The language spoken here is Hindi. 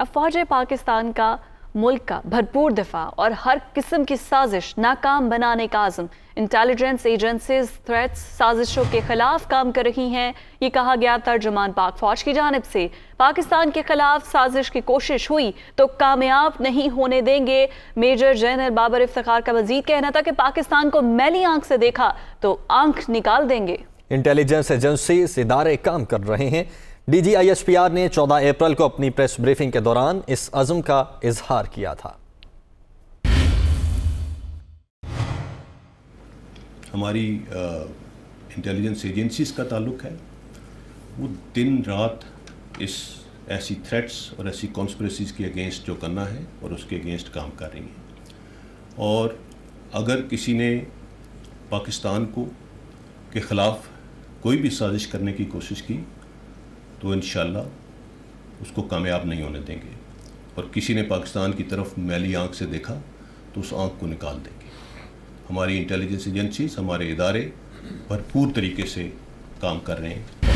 अफवाज पाकिस्तान का मुल्क का भरपूर दफा और हर किस्म की साजिश नाकाम बनाने का आज़म इंटेलिजेंस एजेंसीज थ्रेट्स साजिशों के खिलाफ काम कर रही हैं ये कहा गया तर्जुमान पाक फौज की जानब से पाकिस्तान के खिलाफ साजिश की कोशिश हुई तो कामयाब नहीं होने देंगे मेजर जनरल बाबर इफ्तार का मजीद कहना था कि पाकिस्तान को मैली आंख से देखा तो आंख निकाल देंगे इंटेलिजेंस एजेंसीज इदारे काम कर रहे हैं डीजीआईएसपीआर ने 14 अप्रैल को अपनी प्रेस ब्रीफिंग के दौरान इस अज़म का इजहार किया था हमारी इंटेलिजेंस एजेंसीज का ताल्लुक है वो दिन रात इस ऐसी थ्रेट्स और ऐसी कॉन्स्परेसीज के अगेंस्ट जो करना है और उसके अगेंस्ट काम कर रही हैं और अगर किसी ने पाकिस्तान को के ख़िलाफ़ कोई भी साजिश करने की कोशिश की तो इन उसको कामयाब नहीं होने देंगे और किसी ने पाकिस्तान की तरफ मैली आंख से देखा तो उस आंख को निकाल देंगे हमारी इंटेलिजेंस एजेंसीज हमारे इदारे भरपूर तरीके से काम कर रहे हैं